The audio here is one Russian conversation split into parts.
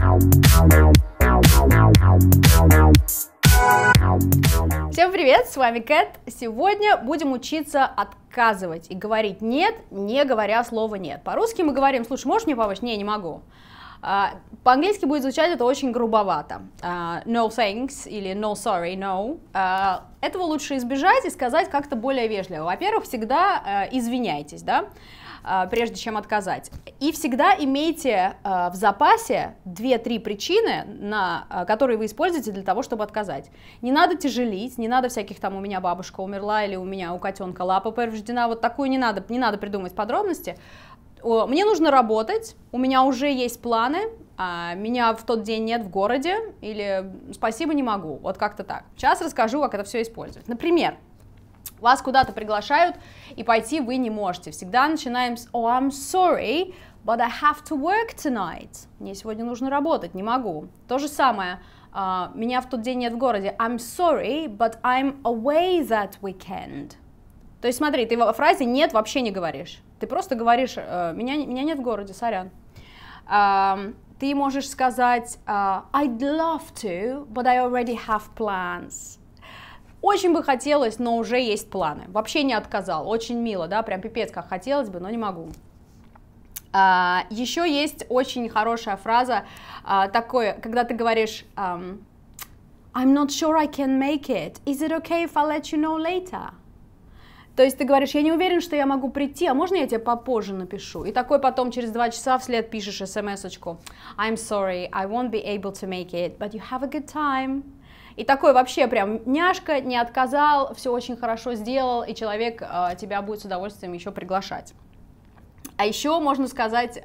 Всем привет, с вами Кэт. Сегодня будем учиться отказывать и говорить «нет», не говоря слова «нет». По-русски мы говорим «слушай, можешь мне помочь?» «Не, не могу». А, по-английски будет звучать это очень грубовато. А, no thanks или no sorry, no. А, этого лучше избежать и сказать как-то более вежливо. Во-первых, всегда извиняйтесь, да? прежде чем отказать. И всегда имейте в запасе 2-3 причины, на, которые вы используете для того, чтобы отказать. Не надо тяжелить, не надо всяких там у меня бабушка умерла или у меня у котенка лапа повреждена, вот такую не надо, не надо придумывать подробности. Мне нужно работать, у меня уже есть планы, а меня в тот день нет в городе, или спасибо, не могу, вот как-то так. Сейчас расскажу, как это все использовать. Например, вас куда-то приглашают, и пойти вы не можете. Всегда начинаем с «Oh, I'm sorry, but I have to work tonight». Мне сегодня нужно работать, не могу. То же самое, а, меня в тот день нет в городе. «I'm sorry, but I'm away that weekend». То есть смотри, ты в фразе «нет» вообще не говоришь. Ты просто говоришь э, «меня, меня нет в городе, сорян». Ты можешь сказать э, «I'd love to, but I already have plans». Очень бы хотелось, но уже есть планы. Вообще не отказал. Очень мило, да, прям пипец, как хотелось бы, но не могу. А, еще есть очень хорошая фраза а, такое, когда ты говоришь um, I'm not sure I can make it. Is it okay if I let you know later? То есть ты говоришь, я не уверен, что я могу прийти, а можно я тебе попозже напишу? И такой потом через два часа вслед пишешь смс-очку. I'm sorry, I won't be able to make it, but you have a good time. И такой вообще прям няшка, не отказал, все очень хорошо сделал, и человек э, тебя будет с удовольствием еще приглашать. А еще можно сказать, э,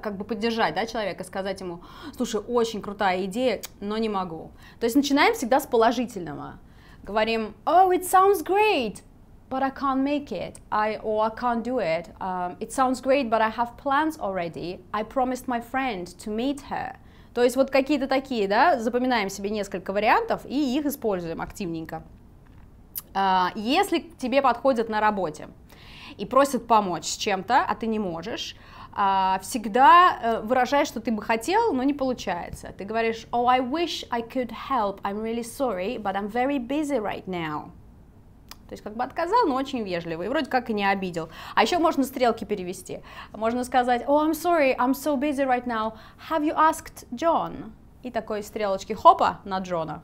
как бы поддержать да, человека, сказать ему, слушай, очень крутая идея, но не могу. То есть начинаем всегда с положительного. Говорим, oh, it sounds great, but I can't make it, I, or I can't do it. Um, it sounds great, but I have plans already. I promised my friend to meet her. То есть вот какие-то такие, да, запоминаем себе несколько вариантов и их используем активненько. Uh, если тебе подходят на работе и просят помочь с чем-то, а ты не можешь, uh, всегда uh, выражай, что ты бы хотел, но не получается. Ты говоришь, oh, I wish I could help, I'm really sorry, but I'm very busy right now. То есть как бы отказал, но очень вежливо, и вроде как и не обидел. А еще можно стрелки перевести. Можно сказать, oh, I'm sorry, I'm so busy right now, have you asked John? И такой стрелочки, хопа, на Джона.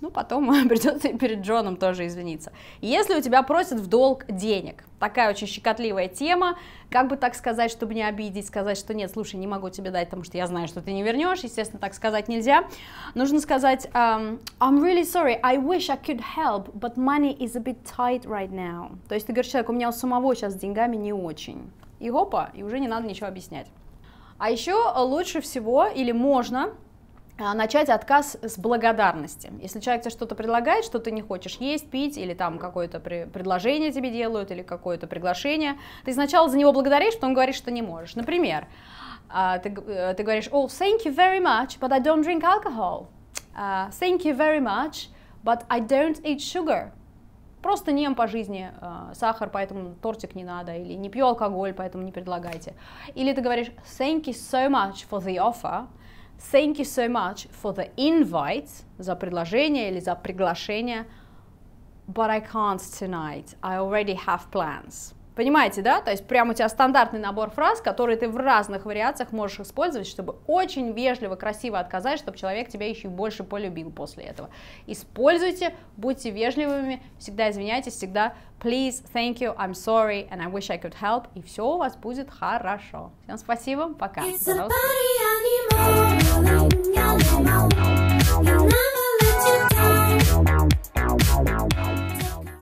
Ну, потом придется и перед Джоном тоже извиниться. Если у тебя просят в долг денег, такая очень щекотливая тема, как бы так сказать, чтобы не обидеть, сказать, что нет, слушай, не могу тебе дать, потому что я знаю, что ты не вернешь, естественно, так сказать нельзя. Нужно сказать, um, I'm really sorry, I wish I could help, but money is a bit tight right now. То есть ты говоришь человек у меня у самого сейчас с деньгами не очень. И опа, и уже не надо ничего объяснять. А еще лучше всего или можно а, начать отказ с благодарности. Если человек тебе что-то предлагает, что ты не хочешь есть, пить, или там какое-то предложение тебе делают, или какое-то приглашение, ты сначала за него благодаришь, потом говоришь, что не можешь. Например, а, ты, э, ты говоришь, oh, thank you very much, but I don't drink alcohol. Uh, thank you very much, but I don't eat sugar. Просто не ем по жизни э, сахар, поэтому тортик не надо, или не пью алкоголь, поэтому не предлагайте. Или ты говоришь, thank you so much for the offer, Thank you so much for the invite, за предложение или за приглашение, but I can't tonight, I already have plans. Понимаете, да? То есть прямо у тебя стандартный набор фраз, которые ты в разных вариациях можешь использовать, чтобы очень вежливо, красиво отказать, чтобы человек тебя еще больше полюбил после этого. Используйте, будьте вежливыми, всегда извиняйтесь, всегда please, thank you, I'm sorry, and I wish I could help, и все у вас будет хорошо. Всем спасибо, пока.